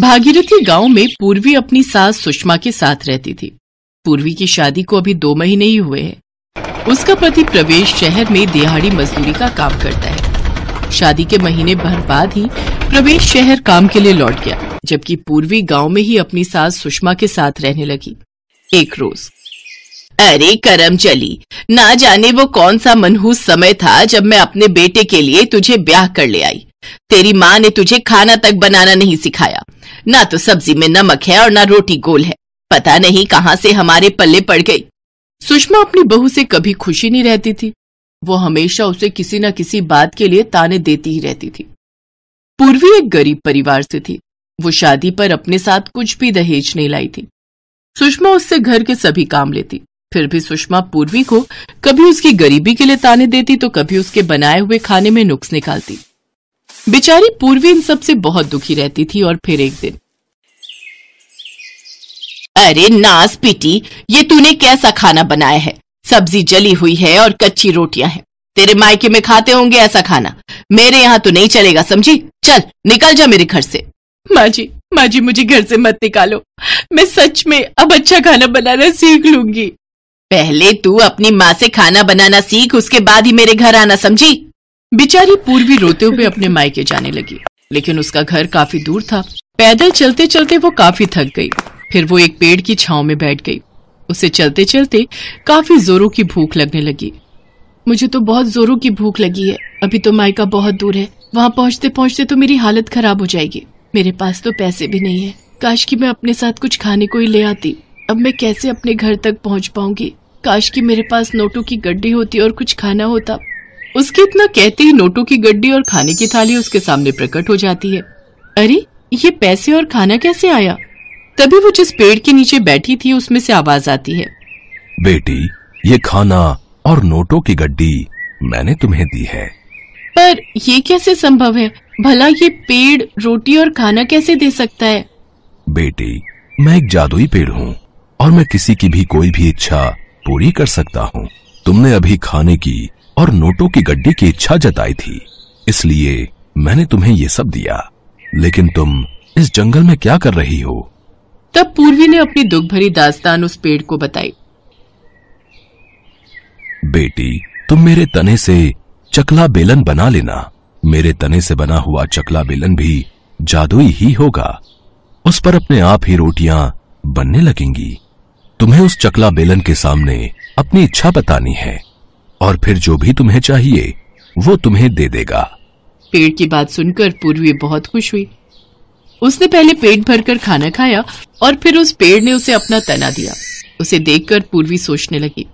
भागीरथी गांव में पूर्वी अपनी सास सुषमा के साथ रहती थी पूर्वी की शादी को अभी दो महीने ही हुए हैं उसका पति प्रवेश शहर में दिहाड़ी मजदूरी का काम करता है शादी के महीने भर बाद ही प्रवेश शहर काम के लिए लौट गया जबकि पूर्वी गांव में ही अपनी सास सुषमा के साथ रहने लगी एक रोज अरे करम चली ना जाने वो कौन सा मनहूस समय था जब मैं अपने बेटे के लिए तुझे ब्याह कर ले आई तेरी माँ ने तुझे खाना तक बनाना नहीं सिखाया ना तो सब्जी में नमक है और ना रोटी गोल है पता नहीं कहाँ से हमारे पल्ले पड़ गई सुषमा अपनी बहू से कभी खुशी नहीं रहती थी वो हमेशा उसे किसी न किसी बात के लिए ताने देती ही रहती थी पूर्वी एक गरीब परिवार से थी वो शादी पर अपने साथ कुछ भी दहेज नहीं लाई थी सुषमा उससे घर के सभी काम लेती फिर भी सुषमा पूर्वी को कभी उसकी गरीबी के लिए ताने देती तो कभी उसके बनाए हुए खाने में नुक्स निकालती बेचारी पूर्वी इन सब से बहुत दुखी रहती थी और फिर एक दिन अरे नास पीटी ये तूने कैसा खाना बनाया है सब्जी जली हुई है और कच्ची रोटियां हैं तेरे मायके में खाते होंगे ऐसा खाना मेरे यहाँ तो नहीं चलेगा समझी चल निकल जा मेरे घर से माँ जी माँ जी मुझे घर से मत निकालो मैं सच में अब अच्छा खाना बनाना सीख लूंगी पहले तू अपनी माँ से खाना बनाना सीख उसके बाद ही मेरे घर आना समझी बिचारी पूर्वी रोते हुए अपने मायके जाने लगी लेकिन उसका घर काफी दूर था पैदल चलते चलते वो काफी थक गई फिर वो एक पेड़ की छाव में बैठ गई उसे चलते चलते काफी जोरों की भूख लगने लगी मुझे तो बहुत जोरों की भूख लगी है अभी तो मायका बहुत दूर है वहाँ पहुँचते पहुँचते तो मेरी हालत खराब हो जाएगी मेरे पास तो पैसे भी नहीं है काश कि मैं अपने साथ कुछ खाने को ही ले आती अब मैं कैसे अपने घर तक पहुँच पाऊंगी काश कि मेरे पास नोटों की गड्डी होती और कुछ खाना होता उसके इतना कहते ही नोटों की गड्डी और खाने की थाली उसके सामने प्रकट हो जाती है अरे ये पैसे और खाना कैसे आया तभी वो जिस पेड़ के नीचे बैठी थी उसमें से आवाज आती है बेटी ये खाना और नोटों की गड्डी मैंने तुम्हें दी है पर ये कैसे संभव है भला ये पेड़ रोटी और खाना कैसे दे सकता है बेटी मैं एक जादुई पेड़ हूँ और मैं किसी की भी कोई भी इच्छा पूरी कर सकता हूँ तुमने अभी खाने की और नोटों की गड्डी की इच्छा जताई थी इसलिए मैंने तुम्हें ये सब दिया लेकिन तुम इस जंगल में क्या कर रही हो तब पूर्वी ने अपनी दुख भरी दास्तान उस पेड़ को बताई बेटी तुम मेरे तने से चकला बेलन बना लेना मेरे तने से बना हुआ चकला बेलन भी जादुई ही होगा उस पर अपने आप ही रोटियां बनने लगेंगी तुम्हें उस चकला बेलन के सामने अपनी इच्छा बतानी है और फिर जो भी तुम्हें चाहिए वो तुम्हें दे देगा पेड़ की बात सुनकर पूर्वी बहुत खुश हुई उसने पहले पेट भरकर खाना खाया और फिर उस पेड़ ने उसे अपना तना दिया उसे देखकर पूर्वी सोचने लगी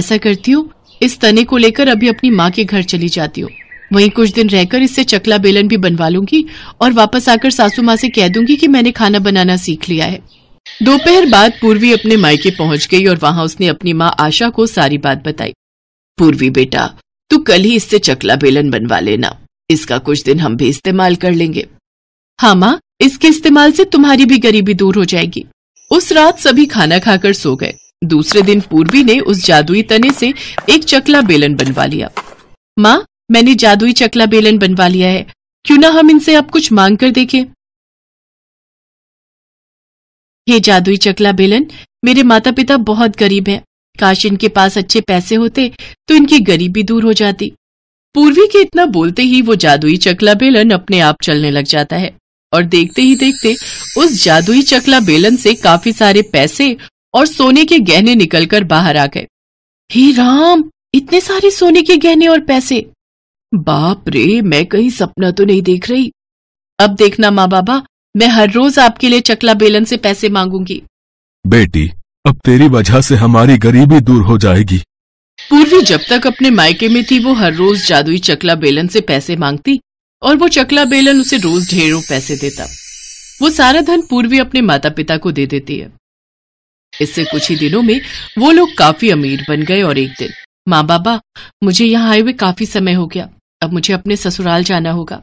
ऐसा करती हूँ इस तने को लेकर अभी अपनी माँ के घर चली जाती हूँ वहीं कुछ दिन रहकर इससे चकला बेलन भी बनवा लूंगी और वापस आकर सासू माँ से कह दूंगी कि मैंने खाना बनाना सीख लिया है दोपहर बाद पूर्वी अपने मायके पहुंच गई और वहां उसने अपनी माँ आशा को सारी बात बताई पूर्वी बेटा तू कल ही इससे चकला बेलन बनवा लेना इसका कुछ दिन हम भी इस्तेमाल कर लेंगे हाँ माँ इसके इस्तेमाल से तुम्हारी भी गरीबी दूर हो जाएगी उस रात सभी खाना खाकर सो गए दूसरे दिन पूर्वी ने उस जादुई तने से एक चकला बेलन बनवा लिया माँ मैंने जादुई चकला बेलन बनवा लिया है क्यों ना हम इनसे अब कुछ मांग कर देखें हे जादुई चकला बेलन मेरे माता पिता बहुत गरीब हैं काश इनके पास अच्छे पैसे होते तो इनकी गरीबी दूर हो जाती पूर्वी के इतना बोलते ही वो जादुई चकला बेलन अपने आप चलने लग जाता है और देखते ही देखते उस जादुई चकला बेलन से काफी सारे पैसे और सोने के गहने निकलकर बाहर आ गए हे राम इतने सारे सोने के गहने और पैसे बाप रे मैं कहीं सपना तो नहीं देख रही अब देखना माँ बाबा मैं हर रोज आपके लिए चकला बेलन से पैसे मांगूंगी बेटी अब तेरी वजह से हमारी गरीबी दूर हो जाएगी पूर्वी जब तक अपने मायके में थी वो हर रोज जादुई चकला बेलन से पैसे मांगती और वो चकला बेलन उसे रोज ढेरों पैसे देता वो सारा धन पूर्वी अपने माता पिता को दे देती है इससे कुछ ही दिनों में वो लोग काफी अमीर बन गए और एक दिन माँ बाबा मुझे यहाँ आए हुए काफी समय हो गया अब मुझे अपने ससुराल जाना होगा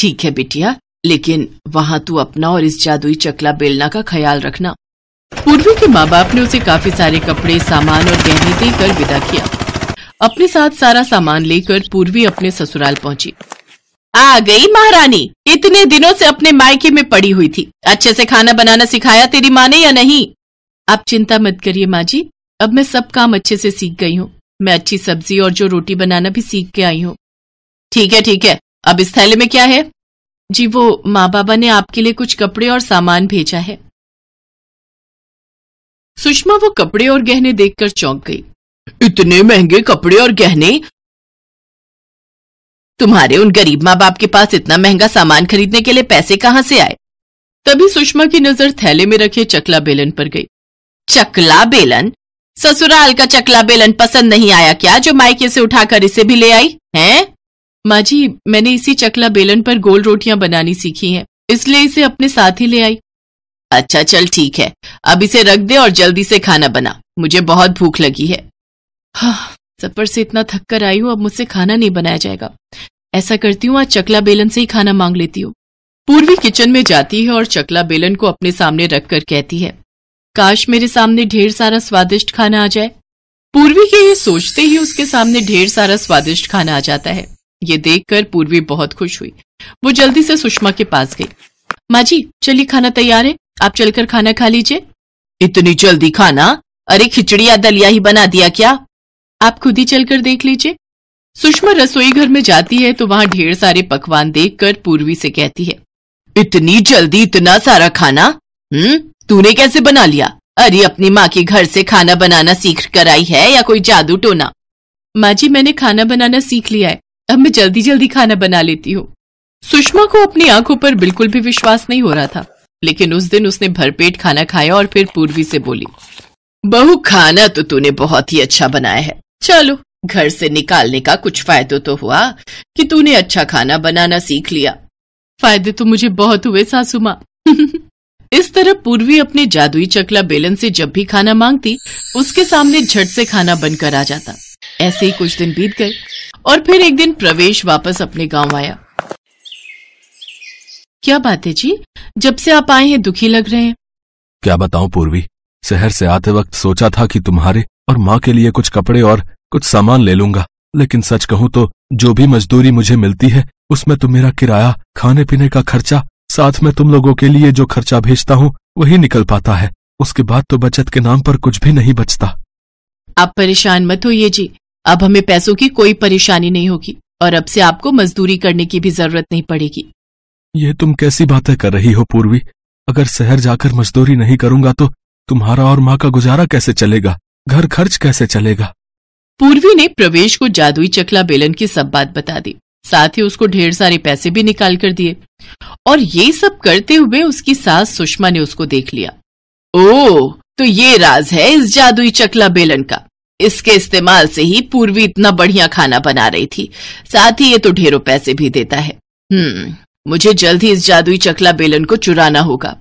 ठीक है बेटिया लेकिन वहाँ तू अपना और इस जादुई चकला बेलना का ख्याल रखना पूर्वी के माँ बाप ने उसे काफी सारे कपड़े सामान और गहने देकर विदा किया अपने साथ सारा सामान लेकर पूर्वी अपने ससुराल पहुँची आ गई महारानी इतने दिनों से अपने मायके में पड़ी हुई थी अच्छे से खाना बनाना सिखाया तेरी माँ ने या नहीं आप चिंता मत करिए माँ जी अब मैं सब काम अच्छे से सीख गई हूँ मैं अच्छी सब्जी और जो रोटी बनाना भी सीख के आई हूँ ठीक है ठीक है अब इस थैले में क्या है जी वो माँ बाबा ने आपके लिए कुछ कपड़े और सामान भेजा है सुषमा वो कपड़े और गहने देखकर चौंक गई इतने महंगे कपड़े और गहने तुम्हारे उन गरीब माँ बाप के पास इतना महंगा सामान खरीदने के लिए पैसे कहाँ से आए तभी सुषमा की नजर थैले में रखे चकला बेलन पर गई चकला बेलन ससुराल का चकला बेलन पसंद नहीं आया क्या जो माइके से उठाकर इसे भी ले आई हैं? माँ जी मैंने इसी चकला बेलन पर गोल रोटियां बनानी सीखी हैं इसलिए इसे अपने साथ ही ले आई अच्छा चल ठीक है अब इसे रख दे और जल्दी से खाना बना मुझे बहुत भूख लगी है हाँ, सफर से इतना थक कर आई हूँ अब मुझसे खाना नहीं बनाया जाएगा ऐसा करती हूँ आज चकला बेलन से ही खाना मांग लेती हूँ पूर्वी किचन में जाती है और चकला बेलन को अपने सामने रख कर कहती है काश मेरे सामने ढेर सारा स्वादिष्ट खाना आ जाए पूर्वी के ये सोचते ही उसके सामने ढेर सारा स्वादिष्ट खाना आ जाता है ये देखकर पूर्वी बहुत खुश हुई वो जल्दी से सुषमा के पास गई माँ जी चलिए खाना तैयार है आप चलकर खाना खा लीजिए इतनी जल्दी खाना अरे खिचड़ी या दलिया ही बना दिया क्या आप खुद ही चलकर देख लीजिए सुषमा रसोई घर में जाती है तो वहाँ ढेर सारे पकवान देख पूर्वी से कहती है इतनी जल्दी इतना सारा खाना हम्म, तूने कैसे बना लिया अरे अपनी माँ के घर से खाना बनाना सीख कर आई है या कोई जादू टोना माँ जी मैंने खाना बनाना सीख लिया है अब मैं जल्दी जल्दी खाना बना लेती हूँ सुषमा को अपनी आंखों पर बिल्कुल भी विश्वास नहीं हो रहा था लेकिन उस दिन उसने भरपेट खाना खाया और फिर पूर्वी से बोली बहू खाना तो तूने बहुत ही अच्छा बनाया है चलो घर से निकालने का कुछ फायदा तो हुआ कि तूने अच्छा खाना बनाना सीख लिया फायदे तो मुझे बहुत हुए सासू माँ इस तरह पूर्वी अपने जादुई चकला बेलन से जब भी खाना मांगती उसके सामने झट से खाना बनकर आ जाता ऐसे ही कुछ दिन बीत गए और फिर एक दिन प्रवेश वापस अपने गांव आया क्या बात है जी जब से आप आए हैं दुखी लग रहे हैं क्या बताऊं पूर्वी शहर से आते वक्त सोचा था कि तुम्हारे और माँ के लिए कुछ कपड़े और कुछ सामान ले लूंगा लेकिन सच कहूँ तो जो भी मजदूरी मुझे मिलती है उसमें तुम तो मेरा किराया खाने पीने का खर्चा साथ में तुम लोगों के लिए जो खर्चा भेजता हूँ वही निकल पाता है उसके बाद तो बचत के नाम पर कुछ भी नहीं बचता आप परेशान मत होइए जी अब हमें पैसों की कोई परेशानी नहीं होगी और अब से आपको मजदूरी करने की भी जरूरत नहीं पड़ेगी ये तुम कैसी बातें कर रही हो पूर्वी अगर शहर जाकर मजदूरी नहीं करूंगा तो तुम्हारा और माँ का गुजारा कैसे चलेगा घर खर्च कैसे चलेगा पूर्वी ने प्रवेश को जादुई चकला बेलन की सब बात बता दी साथ ही उसको ढेर सारे पैसे भी निकाल कर दिए और ये सब करते हुए उसकी सास सुषमा ने उसको देख लिया ओ तो ये राज है इस जादुई चकला बेलन का इसके इस्तेमाल से ही पूर्वी इतना बढ़िया खाना बना रही थी साथ ही ये तो ढेरों पैसे भी देता है हम्म मुझे जल्द ही इस जादुई चकला बेलन को चुराना होगा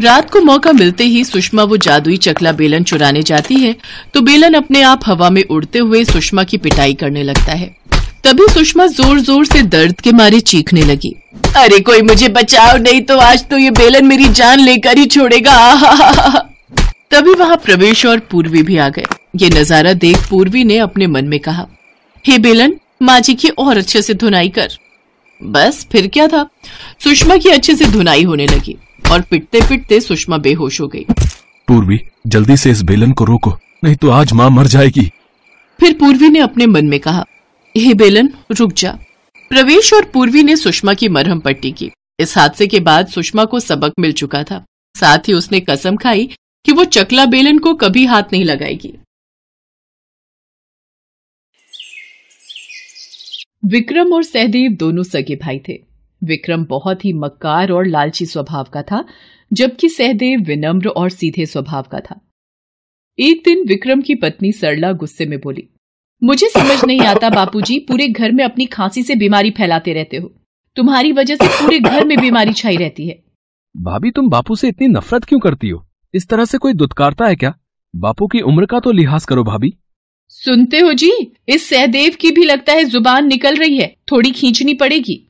रात को मौका मिलते ही सुषमा वो जादुई चकला बेलन चुराने जाती है तो बेलन अपने आप हवा में उड़ते हुए सुषमा की पिटाई करने लगता है तभी सुषमा जोर जोर से दर्द के मारे चीखने लगी अरे कोई मुझे बचाओ नहीं तो आज तो ये बेलन मेरी जान लेकर ही छोड़ेगा तभी वहाँ प्रवेश और पूर्वी भी आ गए ये नजारा देख पूर्वी ने अपने मन में कहा हे बेलन माँ जी की और अच्छे से धुनाई कर बस फिर क्या था सुषमा की अच्छे से धुनाई होने लगी और पिटते पिटते सुषमा बेहोश हो गई पूर्वी जल्दी से इस बेलन को रोको नहीं तो आज माँ मर जाएगी फिर पूर्वी ने अपने मन में कहा हे बेलन रुक जा प्रवेश और पूर्वी ने सुषमा की मरहम पट्टी की इस हादसे के बाद सुषमा को सबक मिल चुका था साथ ही उसने कसम खाई कि वो चकला बेलन को कभी हाथ नहीं लगाएगी विक्रम और सहदेव दोनों सगे भाई थे विक्रम बहुत ही मक्कार और लालची स्वभाव का था जबकि सहदेव विनम्र और सीधे स्वभाव का था एक दिन विक्रम की पत्नी सरला गुस्से में बोली मुझे समझ नहीं आता बापूजी पूरे घर में अपनी खांसी से बीमारी फैलाते रहते हो तुम्हारी वजह से पूरे घर में बीमारी छाई रहती है भाभी तुम बापू से इतनी नफरत क्यों करती हो इस तरह से कोई दुत्कारता है क्या बापू की उम्र का तो लिहाज करो भाभी सुनते हो जी इस सहदेव की भी लगता है जुबान निकल रही है थोड़ी खींचनी पड़ेगी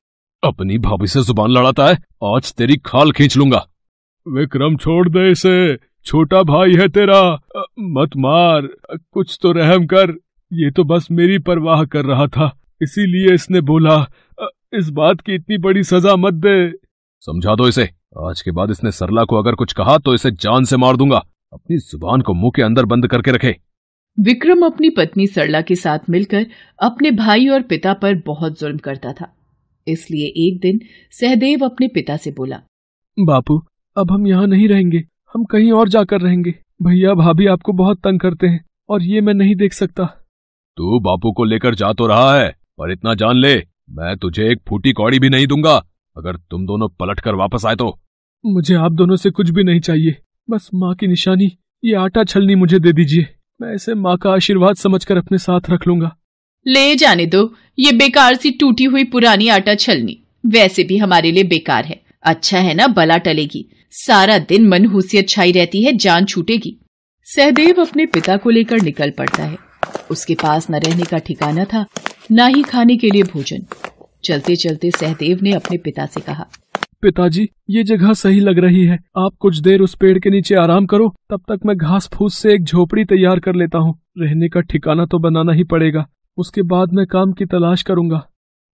अपनी भाभी से जुबान लड़ाता है आज तेरी खाल खींच लूंगा विक्रम छोड़ दे इसे छोटा भाई है तेरा मत मार कुछ तो रहम कर ये तो बस मेरी परवाह कर रहा था इसीलिए इसने बोला इस बात की इतनी बड़ी सजा मत दे समझा दो इसे आज के बाद इसने सरला को अगर कुछ कहा तो इसे जान से मार दूंगा अपनी जुबान को मुंह के अंदर बंद करके रखे विक्रम अपनी पत्नी सरला के साथ मिलकर अपने भाई और पिता पर बहुत जुल्म करता था इसलिए एक दिन सहदेव अपने पिता से बोला बापू अब हम यहाँ नहीं रहेंगे हम कहीं और जाकर रहेंगे भैया भाभी आपको बहुत तंग करते हैं और ये मैं नहीं देख सकता तू बापू को लेकर जा तो रहा है पर इतना जान ले मैं तुझे एक फूटी कौड़ी भी नहीं दूंगा अगर तुम दोनों पलट कर वापस आए तो मुझे आप दोनों से कुछ भी नहीं चाहिए बस माँ की निशानी ये आटा छलनी मुझे दे दीजिए मैं इसे माँ का आशीर्वाद समझकर अपने साथ रख लूंगा ले जाने दो ये बेकार सी टूटी हुई पुरानी आटा छलनी वैसे भी हमारे लिए बेकार है अच्छा है ना बला टलेगी सारा दिन मनहूसियत छाई रहती है जान छूटेगी सहदेव अपने पिता को लेकर निकल पड़ता है उसके पास न रहने का ठिकाना था न ही खाने के लिए भोजन चलते चलते सहदेव ने अपने पिता से कहा पिताजी ये जगह सही लग रही है आप कुछ देर उस पेड़ के नीचे आराम करो तब तक मैं घास फूस से एक झोपड़ी तैयार कर लेता हूँ रहने का ठिकाना तो बनाना ही पड़ेगा उसके बाद मैं काम की तलाश करूँगा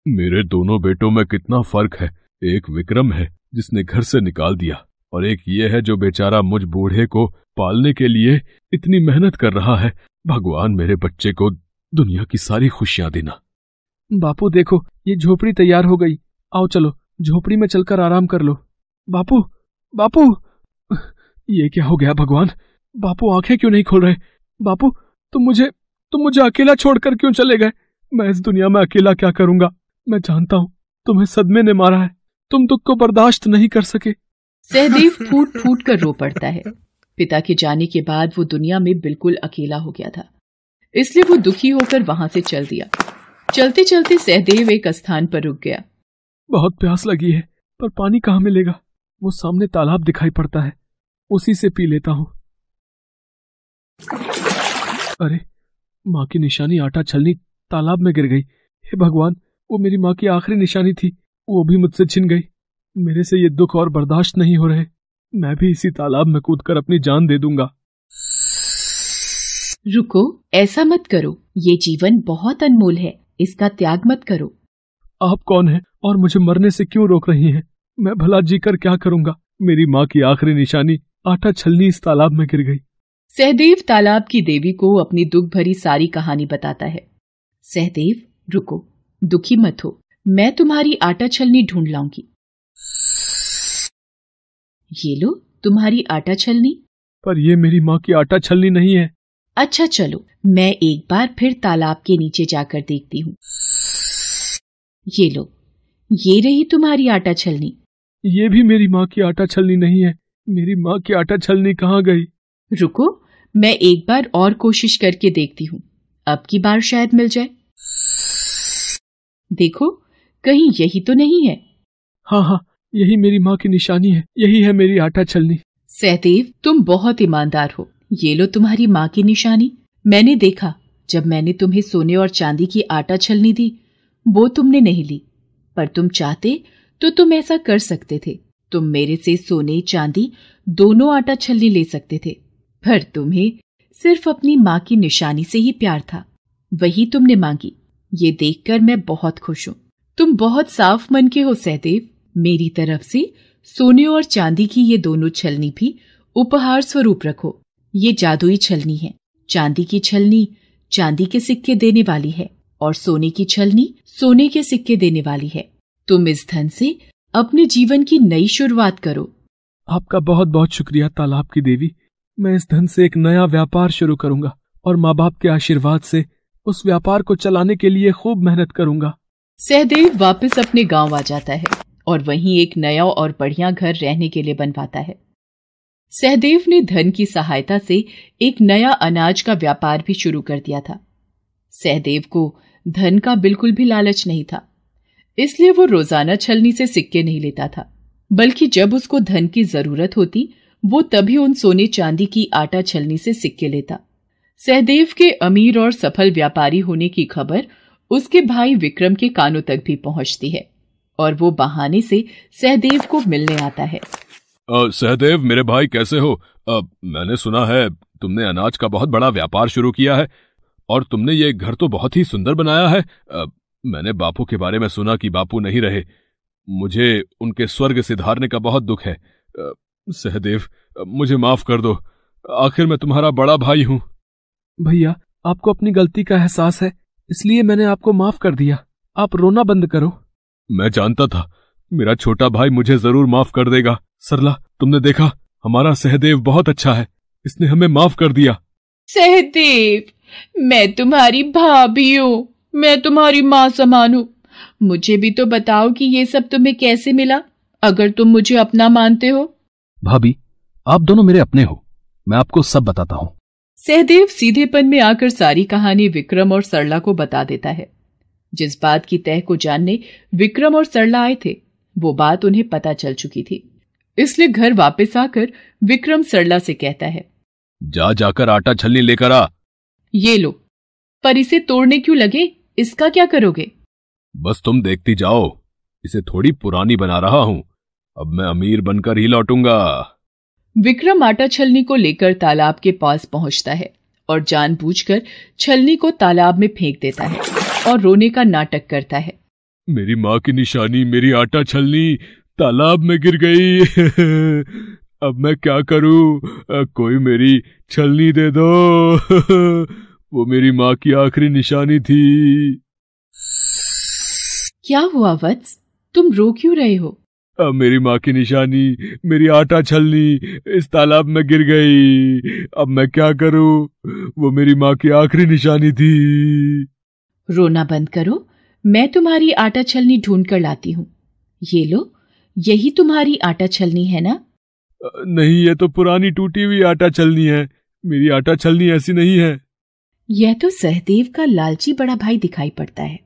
मेरे दोनों बेटों में कितना फर्क है एक विक्रम है जिसने घर से निकाल दिया और एक ये है जो बेचारा मुझ बूढ़े को पालने के लिए इतनी मेहनत कर रहा है भगवान मेरे बच्चे को दुनिया की सारी खुशियाँ देना बापू देखो ये झोपड़ी तैयार हो गई आओ चलो झोपड़ी में चलकर आराम कर लो बापू बापू ये क्या हो गया भगवान बापू आंखें क्यों नहीं खोल रहे बापू तुम मुझे तुम मुझे अकेला छोड़कर क्यों चले गए मैं इस दुनिया में अकेला क्या करूंगा मैं जानता हूँ तुम्हें सदमे ने मारा है तुम दुख को बर्दाश्त नहीं कर सके सहदेव फूट फूट कर रो पड़ता है पिता के जाने के बाद वो दुनिया में बिल्कुल अकेला हो गया था इसलिए वो दुखी होकर वहां से चल दिया चलते चलते सहदेव एक स्थान पर रुक गया बहुत प्यास लगी है पर पानी कहाँ मिलेगा वो सामने तालाब दिखाई पड़ता है उसी से पी लेता हूँ अरे माँ की निशानी आटा छलनी तालाब में गिर गई हे भगवान वो मेरी माँ की आखिरी निशानी थी वो भी मुझसे छिन गई मेरे से ये दुख और बर्दाश्त नहीं हो रहे मैं भी इसी तालाब में कूद कर अपनी जान दे दूंगा रुको ऐसा मत करो ये जीवन बहुत अनमोल है इसका त्याग मत करो आप कौन है और मुझे मरने से क्यों रोक रही हैं? मैं भला जी कर क्या करूंगा मेरी माँ की आखिरी निशानी आटा छलनी इस तालाब में गिर गई सहदेव तालाब की देवी को अपनी दुख भरी सारी कहानी बताता है सहदेव रुको दुखी मत हो मैं तुम्हारी आटा छलनी ढूंढ लाऊंगी ये लो तुम्हारी आटा छलनी पर ये मेरी माँ की आटा छलनी नहीं है अच्छा चलो मैं एक बार फिर तालाब के नीचे जाकर देखती हूँ ये लो ये रही तुम्हारी आटा छलनी ये भी मेरी माँ की आटा छलनी नहीं है मेरी माँ की आटा छलनी कहाँ गई रुको मैं एक बार और कोशिश करके देखती हूँ अब की बार शायद मिल जाए देखो कहीं यही तो नहीं है हाँ हाँ यही मेरी माँ की निशानी है यही है मेरी आटा छलनी सहदेव तुम बहुत ईमानदार हो ये लो तुम्हारी माँ की निशानी मैंने देखा जब मैंने तुम्हें सोने और चांदी की आटा छलनी दी वो तुमने नहीं ली पर तुम चाहते तो तुम ऐसा कर सकते थे तुम मेरे से सोने चांदी दोनों आटा छलनी ले सकते थे पर तुम्हें सिर्फ अपनी माँ की निशानी से ही प्यार था वही तुमने मांगी ये देखकर मैं बहुत खुश हूँ तुम बहुत साफ मन के हो सहदेव मेरी तरफ से सोने और चांदी की ये दोनों छलनी भी उपहार स्वरूप रखो ये जादुई छलनी है चांदी की छलनी चांदी के सिक्के देने वाली है और सोने की छलनी सोने के सिक्के देने वाली है तुम इस धन से अपने जीवन की नई शुरुआत करो आपका बहुत बहुत शुक्रिया तालाब की देवी मैं इस धन से एक नया व्यापार शुरू करूंगा और माँ बाप के आशीर्वाद से उस व्यापार को चलाने के लिए खूब मेहनत करूंगा सहदेव वापस अपने गांव आ जाता है और वहीं एक नया और बढ़िया घर रहने के लिए बनवाता है सहदेव ने धन की सहायता से एक नया अनाज का व्यापार भी शुरू कर दिया था सहदेव को धन का बिल्कुल भी लालच नहीं था इसलिए वो रोजाना छलनी से सिक्के नहीं लेता था बल्कि जब उसको धन की जरूरत होती वो तभी उन सोने चांदी की आटा छलनी से सिक्के लेता सहदेव के अमीर और सफल व्यापारी होने की खबर उसके भाई विक्रम के कानों तक भी पहुंचती है और वो बहाने से सहदेव को मिलने आता है सहदेव मेरे भाई कैसे हो आ, मैंने सुना है तुमने अनाज का बहुत बड़ा व्यापार शुरू किया है और तुमने ये घर तो बहुत ही सुंदर बनाया है आ, मैंने बापू के बारे में सुना कि बापू नहीं रहे मुझे उनके स्वर्ग सिधारने का बहुत दुख है आ, सहदेव मुझे माफ कर दो आखिर मैं तुम्हारा बड़ा भाई हूँ भैया आपको अपनी गलती का एहसास है इसलिए मैंने आपको माफ कर दिया आप रोना बंद करो मैं जानता था मेरा छोटा भाई मुझे जरूर माफ कर देगा सरला तुमने देखा हमारा सहदेव बहुत अच्छा है इसने हमें माफ कर दिया सहदेव मैं तुम्हारी भाभी हूँ मैं तुम्हारी माँ समान हूँ मुझे भी तो बताओ कि ये सब तुम्हें कैसे मिला अगर तुम मुझे अपना मानते हो भाभी आप दोनों मेरे अपने हो मैं आपको सब बताता हूँ सहदेव सीधेपन में आकर सारी कहानी विक्रम और सरला को बता देता है जिस बात की तह को जानने विक्रम और सरला आए थे वो बात उन्हें पता चल चुकी थी इसलिए घर वापस आकर विक्रम सरला से कहता है जा जाकर आटा छलनी लेकर आ ये लो पर इसे तोड़ने क्यों लगे इसका क्या करोगे बस तुम देखती जाओ इसे थोड़ी पुरानी बना रहा हूँ अब मैं अमीर बनकर ही लौटूंगा विक्रम आटा छलनी को लेकर तालाब के पास पहुंचता है और जानबूझकर छलनी को तालाब में फेंक देता है और रोने का नाटक करता है मेरी माँ की निशानी मेरी आटा छलनी तालाब में गिर गई अब मैं क्या करूं कोई मेरी छलनी दे दो वो मेरी माँ की आखिरी निशानी थी क्या हुआ वत्स तुम रो क्यों रहे हो अब मेरी माँ की निशानी मेरी आटा छलनी इस तालाब में गिर गई अब मैं क्या करूं वो मेरी माँ की आखिरी निशानी थी रोना बंद करो मैं तुम्हारी आटा छलनी ढूंढ कर लाती हूँ ये लो यही तुम्हारी आटा छलनी है ना नहीं ये तो पुरानी टूटी हुई आटा छलनी है मेरी आटा छलनी ऐसी नहीं है यह तो सहदेव का लालची बड़ा भाई दिखाई पड़ता है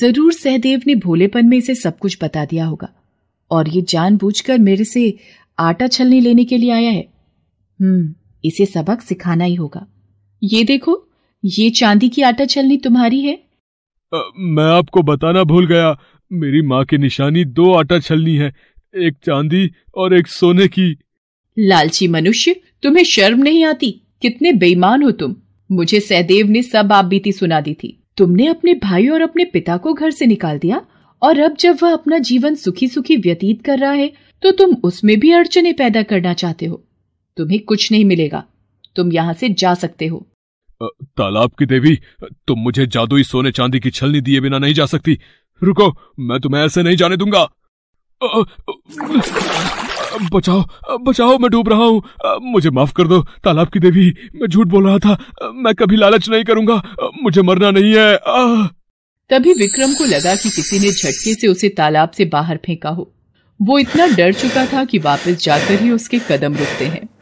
जरूर सहदेव ने भोलेपन में इसे सब कुछ बता दिया होगा और ये जानबूझकर मेरे से आटा छलनी लेने के लिए आया है हम्म इसे सबक सिखाना ही होगा ये देखो ये चांदी की आटा छलनी तुम्हारी है आ, मैं आपको बताना भूल गया मेरी माँ की निशानी दो आटा छलनी है एक चांदी और एक सोने की लालची मनुष्य तुम्हें शर्म नहीं आती कितने बेईमान हो तुम मुझे सहदेव ने सब आप बीती सुना दी थी तुमने अपने भाई और अपने पिता को घर से निकाल दिया और अब जब वह अपना जीवन सुखी सुखी व्यतीत कर रहा है तो तुम उसमें भी अड़चने पैदा करना चाहते हो तुम्हें कुछ नहीं मिलेगा तुम यहाँ से जा सकते हो तालाब की देवी तुम मुझे जादुई सोने चांदी की छलनी दिए बिना नहीं जा सकती रुको मैं तुम्हें ऐसे नहीं जाने दूंगा बचाओ बचाओ मैं डूब रहा हूँ मुझे माफ कर दो तालाब की देवी मैं झूठ बोल रहा था मैं कभी लालच नहीं करूंगा मुझे मरना नहीं है तभी विक्रम को लगा कि किसी ने झटके से उसे तालाब से बाहर फेंका हो वो इतना डर चुका था कि वापस जाकर ही उसके कदम रुकते हैं